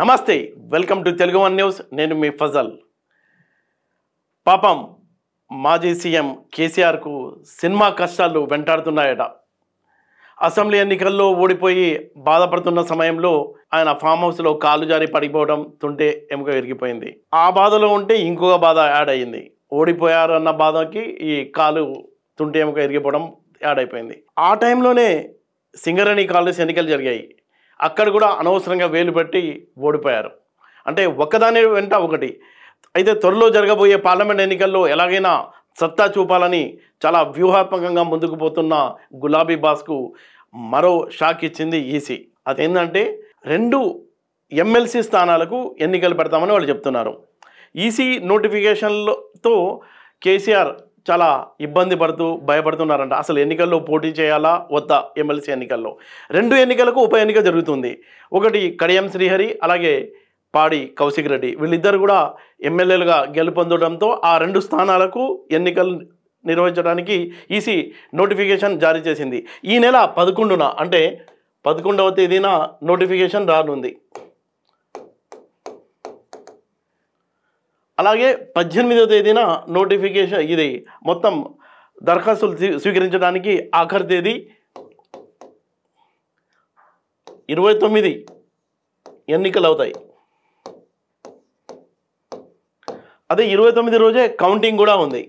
నమస్తే welcome to Telugu one news నేను మీ ఫజల్ పాపం మాజీ సీఎం కేసీఆర్కు సినిమా కష్టాలు వెంటాడుతున్నాయట అసెంబ్లీ ఎన్నికల్లో ఓడిపోయి బాధపడుతున్న సమయంలో ఆయన ఫామ్ హౌస్లో కాలు జారి పడిపోవడం తుంటే ఎముక విరిగిపోయింది ఆ బాధలో ఉంటే ఇంకొక బాధ యాడ్ అయ్యింది ఓడిపోయారన్న బాధకి ఈ కాలు తుంటే ఎముక విరిగిపోవడం యాడ్ అయిపోయింది ఆ టైంలోనే సింగరేణి కాలేజ్ ఎన్నికలు జరిగాయి అక్కడ కూడా అనవసరంగా వేలు పెట్టి ఓడిపోయారు అంటే ఒకదాని వెంట ఒకటి అయితే త్వరలో జరగబోయే పార్లమెంట్ ఎన్నికల్లో ఎలాగైనా సత్తా చూపాలని చాలా వ్యూహాత్మకంగా ముందుకు పోతున్న గులాబీ బాస్కు మరో షాక్ ఇచ్చింది ఈసీ అదేంటంటే రెండు ఎమ్మెల్సీ స్థానాలకు ఎన్నికలు పెడతామని వాళ్ళు చెప్తున్నారు ఈసీ నోటిఫికేషన్లతో కేసీఆర్ చాలా ఇబ్బంది పడుతూ భయపడుతున్నారంట అసలు ఎన్నికల్లో పోటీ చేయాలా వద్దా ఎమ్మెల్సీ ఎన్నికల్లో రెండు ఎన్నికలకు ఉప ఎన్నిక జరుగుతుంది ఒకటి కడియం శ్రీహరి అలాగే పాడి కౌశిక్ రెడ్డి వీళ్ళిద్దరు కూడా ఎమ్మెల్యేలుగా గెలుపొందడంతో ఆ రెండు స్థానాలకు ఎన్నికలు నిర్వహించడానికి ఈసీ నోటిఫికేషన్ జారీ చేసింది ఈ నెల పదకొండున అంటే పదకొండవ తేదీన నోటిఫికేషన్ రానుంది అలాగే పద్దెనిమిదో తేదీన నోటిఫికేషన్ ఇది మొత్తం దరఖాస్తులు స్వీకరించడానికి ఆఖరి తేదీ ఇరవై తొమ్మిది ఎన్నికలు అవుతాయి అదే ఇరవై తొమ్మిది రోజే కౌంటింగ్ కూడా ఉంది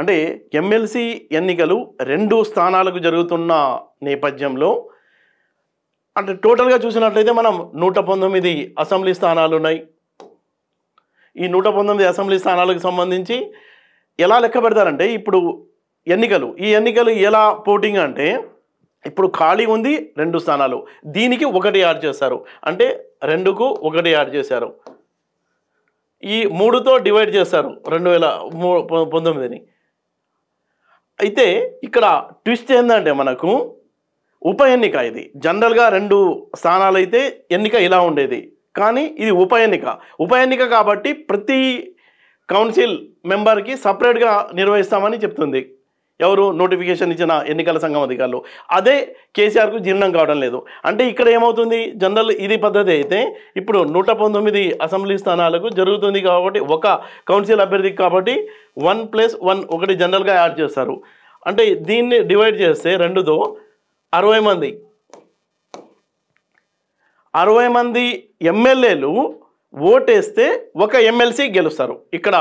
అంటే ఎమ్మెల్సీ ఎన్నికలు రెండు స్థానాలకు జరుగుతున్న నేపథ్యంలో అంటే టోటల్గా చూసినట్లయితే మనం నూట పంతొమ్మిది అసెంబ్లీ స్థానాలు ఉన్నాయి ఈ నూట పంతొమ్మిది అసెంబ్లీ స్థానాలకు సంబంధించి ఎలా లెక్క పెడతారంటే ఇప్పుడు ఎన్నికలు ఈ ఎన్నికలు ఎలా పోటింగ్ అంటే ఇప్పుడు ఖాళీ ఉంది రెండు స్థానాలు దీనికి ఒకటి యాడ్ చేస్తారు అంటే రెండుకు ఒకటి యాడ్ చేశారు ఈ మూడుతో డివైడ్ చేస్తారు రెండు వేల పంతొమ్మిదిని అయితే ఇక్కడ ట్విస్ట్ ఏంటంటే మనకు ఉప ఎన్నిక ఇది జనరల్గా రెండు స్థానాలు అయితే ఎన్నిక ఇలా ఉండేది కానీ ఇది ఉప ఎన్నిక ఉప ఎన్నిక కాబట్టి ప్రతి కౌన్సిల్ మెంబర్కి సపరేట్గా నిర్వహిస్తామని చెప్తుంది ఎవరు నోటిఫికేషన్ ఇచ్చిన ఎన్నికల సంఘం అధికారులు అదే కేసీఆర్కు జీర్ణం కావడం లేదు అంటే ఇక్కడ ఏమవుతుంది జనరల్ ఇది పద్ధతి అయితే ఇప్పుడు నూట పంతొమ్మిది అసెంబ్లీ స్థానాలకు జరుగుతుంది కాబట్టి ఒక కౌన్సిల్ అభ్యర్థికి కాబట్టి వన్ ప్లస్ వన్ ఒకటి జనరల్గా యాడ్ చేస్తారు అంటే దీన్ని డివైడ్ చేస్తే రెండుతో అరవై మంది అరవై మంది ఎమ్మెల్యేలు ఓటేస్తే ఒక ఎమ్మెల్సీ గెలుస్తారు ఇక్కడ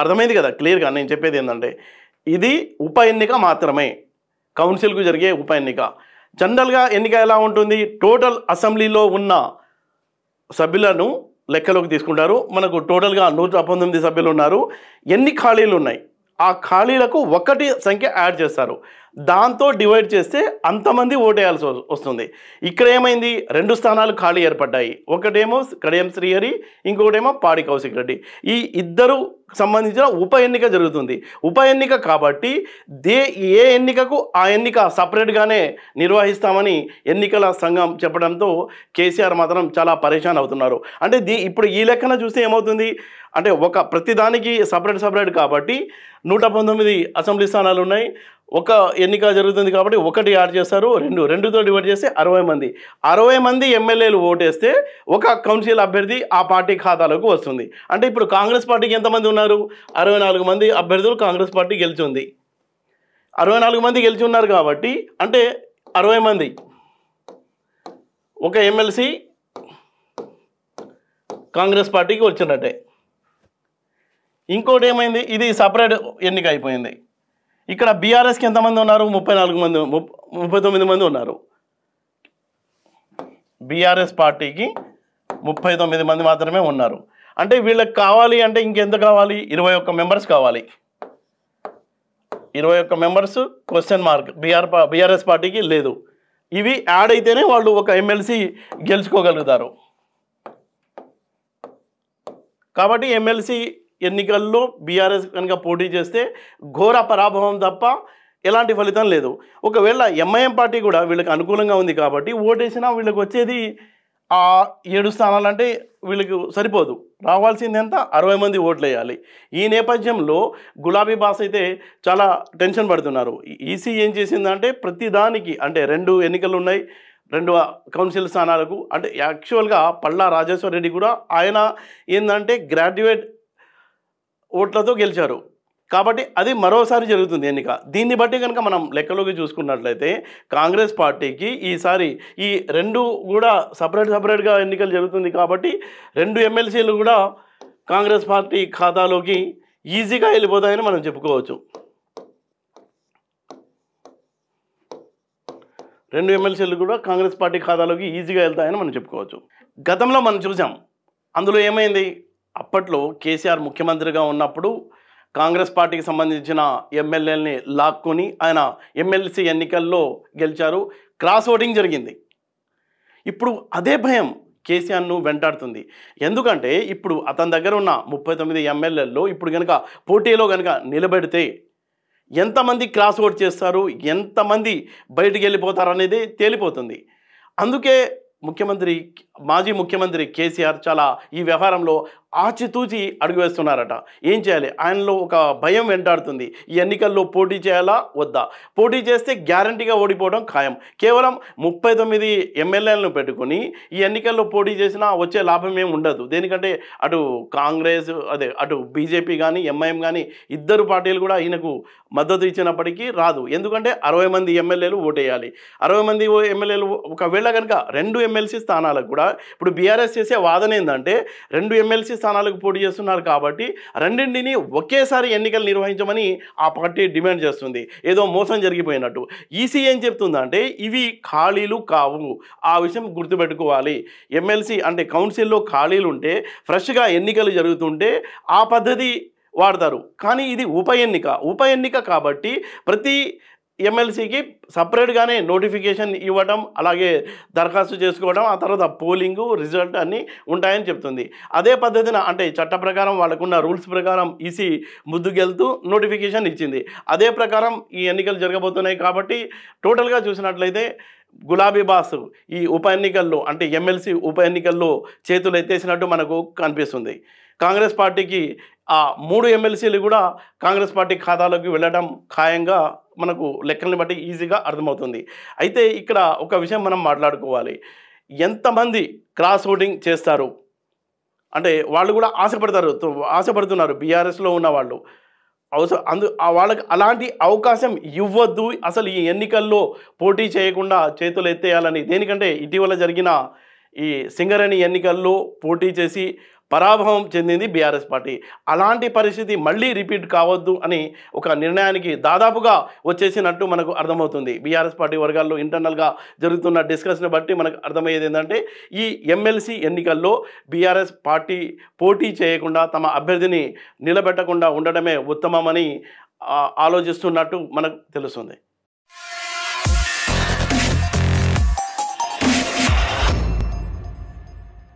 అర్థమైంది కదా క్లియర్గా నేను చెప్పేది ఏంటంటే ఇది ఉప ఎన్నిక మాత్రమే కౌన్సిల్కు జరిగే ఉప ఎన్నిక జనరల్గా ఎన్నిక ఎలా ఉంటుంది టోటల్ అసెంబ్లీలో ఉన్న సభ్యులను లెక్కలోకి తీసుకుంటారు మనకు టోటల్గా నూట పంతొమ్మిది సభ్యులు ఉన్నారు ఎన్ని ఖాళీలు ఉన్నాయి ఆ ఖాళీలకు ఒకటి సంఖ్య యాడ్ చేస్తారు దాంతో డివైడ్ చేస్తే అంతమంది ఓటేయాల్సి వస్తుంది ఇక్కడ ఏమైంది రెండు స్థానాలు ఖాళీ ఏర్పడ్డాయి ఒకటేమో కడియం శ్రీహరి ఇంకొకటేమో పాడి కౌశిక్ రెడ్డి ఈ ఇద్దరు సంబంధించిన ఉప ఎన్నిక జరుగుతుంది ఉప ఎన్నిక కాబట్టి దే ఏ ఎన్నికకు ఆ ఎన్నిక సపరేట్గానే నిర్వహిస్తామని ఎన్నికల సంఘం చెప్పడంతో కేసీఆర్ మాత్రం చాలా పరేషాన్ అవుతున్నారు అంటే దీ ఇప్పుడు ఈ లెక్కన చూస్తే ఏమవుతుంది అంటే ఒక ప్రతిదానికి సపరేట్ సపరేట్ కాబట్టి నూట పంతొమ్మిది అసెంబ్లీ స్థానాలు ఉన్నాయి ఒక ఎన్నిక జరుగుతుంది కాబట్టి ఒకటి యాడ్ చేస్తారు రెండు రెండుతో డివైడ్ చేస్తే అరవై మంది అరవై మంది ఎమ్మెల్యేలు ఓటేస్తే ఒక కౌన్సిల్ అభ్యర్థి ఆ పార్టీ ఖాతాలోకి వస్తుంది అంటే ఇప్పుడు కాంగ్రెస్ పార్టీకి ఎంతమంది ఉన్నారు అరవై నాలుగు మంది అభ్యర్థులు కాంగ్రెస్ పార్టీ గెలిచింది అరవై నాలుగు మంది గెలిచి ఉన్నారు కాబట్టి అంటే అరవై మంది ఒక ఎమ్మెల్సీ కాంగ్రెస్ పార్టీకి వచ్చినట్టే ఇంకోటి ఏమైంది ఇది సపరేట్ ఎన్నిక అయిపోయింది ఇక్కడ బీఆర్ఎస్కి ఎంతమంది ఉన్నారు ముప్పై నాలుగు మంది ముప్పై తొమ్మిది మంది ఉన్నారు బీఆర్ఎస్ పార్టీకి ముప్పై తొమ్మిది మంది మాత్రమే ఉన్నారు అంటే వీళ్ళకి కావాలి అంటే ఇంకెంత కావాలి ఇరవై ఒక్క మెంబర్స్ కావాలి ఇరవై ఒక్క members question mark BR BRS పార్టీకి లేదు ఇవి యాడ్ అయితేనే వాళ్ళు ఒక ఎమ్మెల్సీ గెలుచుకోగలుగుతారు కాబట్టి ఎమ్మెల్సీ ఎన్నికల్లో బీఆర్ఎస్ కనుక పోటీ చేస్తే ఘోర పరాభవం తప్ప ఎలాంటి ఫలితం లేదు ఒకవేళ ఎంఐఎం పార్టీ కూడా వీళ్ళకి అనుకూలంగా ఉంది కాబట్టి ఓటేసినా వీళ్ళకి వచ్చేది ఆ ఏడు స్థానాలంటే వీళ్ళకి సరిపోదు రావాల్సింది ఎంత అరవై మంది ఓట్లు వేయాలి ఈ నేపథ్యంలో గులాబీ బాస్ అయితే చాలా టెన్షన్ పడుతున్నారు ఈసీ ఏం చేసిందంటే ప్రతిదానికి అంటే రెండు ఎన్నికలు ఉన్నాయి రెండు కౌన్సిల్ స్థానాలకు అంటే యాక్చువల్గా పళ్ళా రాజేశ్వర రెడ్డి కూడా ఆయన ఏంటంటే గ్రాడ్యుయేట్ ఓట్లతో గెలిచారు కాబట్టి అది మరోసారి జరుగుతుంది ఎన్నిక దీన్ని బట్టి కనుక మనం లెక్కలోకి చూసుకున్నట్లయితే కాంగ్రెస్ పార్టీకి ఈసారి ఈ రెండు కూడా సపరేట్ సపరేట్గా ఎన్నికలు జరుగుతుంది కాబట్టి రెండు ఎమ్మెల్సీలు కూడా కాంగ్రెస్ పార్టీ ఖాతాలోకి ఈజీగా వెళ్ళిపోతాయని మనం చెప్పుకోవచ్చు రెండు ఎమ్మెల్సీలు కూడా కాంగ్రెస్ పార్టీ ఖాతాలోకి ఈజీగా వెళ్తాయని మనం చెప్పుకోవచ్చు గతంలో మనం చూసాం అందులో ఏమైంది అప్పట్లో కేసీఆర్ ముఖ్యమంత్రిగా ఉన్నప్పుడు కాంగ్రెస్ పార్టీకి సంబంధించిన ఎమ్మెల్యేలని లాక్కొని ఆయన ఎమ్మెల్సీ ఎన్నికల్లో గెలిచారు క్రాస్ ఓటింగ్ జరిగింది ఇప్పుడు అదే భయం కేసీఆర్ను వెంటాడుతుంది ఎందుకంటే ఇప్పుడు అతని దగ్గర ఉన్న ముప్పై తొమ్మిది ఎమ్మెల్యేల్లో ఇప్పుడు కనుక పోటీలో కనుక నిలబెడితే ఎంతమంది క్రాస్ ఓట్ చేస్తారు ఎంతమంది బయటికి వెళ్ళిపోతారు అనేది తేలిపోతుంది అందుకే ముఖ్యమంత్రి మాజీ ముఖ్యమంత్రి కేసీఆర్ చాలా ఈ వ్యవహారంలో ఆచితూచి అడుగువేస్తున్నారట ఏం చేయాలి ఆయనలో ఒక భయం వెంటాడుతుంది ఈ ఎన్నికల్లో పోటీ చేయాలా వద్దా పోటీ చేస్తే గ్యారంటీగా ఓడిపోవడం ఖాయం కేవలం ముప్పై తొమ్మిది ఎమ్మెల్యేలను పెట్టుకుని ఈ ఎన్నికల్లో పోటీ చేసినా వచ్చే లాభం ఏమి ఉండదు దేనికంటే అటు కాంగ్రెస్ అదే అటు బీజేపీ కానీ ఎంఐఎం కానీ ఇద్దరు పార్టీలు కూడా ఈయనకు మద్దతు ఇచ్చినప్పటికీ రాదు ఎందుకంటే అరవై మంది ఎమ్మెల్యేలు ఓటేయాలి అరవై మంది ఎమ్మెల్యేలు ఒకవేళ కనుక రెండు ఎమ్మెల్సీ స్థానాలకు కూడా ఇప్పుడు బీఆర్ఎస్ చేసే వాదన ఏంటంటే రెండు ఎమ్మెల్సీ స్థానాలకు పోటీ చేస్తున్నారు కాబట్టి రెండింటిని ఒకేసారి ఎన్నికలు నిర్వహించమని ఆ పార్టీ డిమాండ్ చేస్తుంది ఏదో మోసం జరిగిపోయినట్టు ఈసీ e ఏం చెప్తుందంటే ఇవి ఖాళీలు కావు ఆ విషయం గుర్తుపెట్టుకోవాలి ఎమ్మెల్సీ అంటే కౌన్సిల్లో ఖాళీలు ఉంటే ఫ్రెష్గా ఎన్నికలు జరుగుతుంటే ఆ పద్ధతి వాడతారు కానీ ఇది ఉప ఎన్నిక ఉప ఎన్నిక కాబట్టి ప్రతి ఎమ్మెల్సీకి సపరేట్గానే నోటిఫికేషన్ ఇవ్వడం అలాగే దరఖాస్తు చేసుకోవడం ఆ తర్వాత పోలింగు రిజల్ట్ అన్నీ ఉంటాయని చెప్తుంది అదే పద్ధతిన అంటే చట్ట ప్రకారం వాళ్ళకున్న రూల్స్ ప్రకారం ఈసీ ముద్దుకెళ్తూ నోటిఫికేషన్ ఇచ్చింది అదే ప్రకారం ఈ ఎన్నికలు జరగబోతున్నాయి కాబట్టి టోటల్గా చూసినట్లయితే గులాబీ బాస్ ఈ ఉప ఎన్నికల్లో అంటే ఎమ్మెల్సీ ఉప ఎన్నికల్లో చేతులు ఎత్తేసినట్టు మనకు కనిపిస్తుంది కాంగ్రెస్ పార్టీకి ఆ మూడు ఎమ్మెల్సీలు కూడా కాంగ్రెస్ పార్టీ ఖాతాలోకి వెళ్ళడం ఖాయంగా మనకు లెక్కలను బట్టి ఈజీగా అర్థమవుతుంది అయితే ఇక్కడ ఒక విషయం మనం మాట్లాడుకోవాలి ఎంతమంది క్రాస్ ఓటింగ్ చేస్తారు అంటే వాళ్ళు కూడా ఆశపడతారు ఆశపడుతున్నారు బీఆర్ఎస్లో ఉన్న వాళ్ళు అవసరం అందు వాళ్ళకి అలాంటి అవకాశం ఇవ్వద్దు అసలు ఈ ఎన్నికల్లో పోటీ చేయకుండా చేతులు ఎత్తేయాలని దేనికంటే ఇటీవల జరిగిన ఈ సింగరేణి ఎన్నికల్లో పోటీ చేసి పరాభవం చెందింది బీఆర్ఎస్ పార్టీ అలాంటి పరిస్థితి మళ్ళీ రిపీట్ కావద్దు అని ఒక నిర్ణయానికి దాదాపుగా వచ్చేసినట్టు మనకు అర్థమవుతుంది బీఆర్ఎస్ పార్టీ వర్గాల్లో ఇంటర్నల్గా జరుగుతున్న డిస్కషన్ బట్టి మనకు అర్థమయ్యేది ఏంటంటే ఈ ఎమ్మెల్సీ ఎన్నికల్లో బీఆర్ఎస్ పార్టీ పోటీ చేయకుండా తమ అభ్యర్థిని నిలబెట్టకుండా ఉండడమే ఉత్తమమని ఆలోచిస్తున్నట్టు మనకు తెలుస్తుంది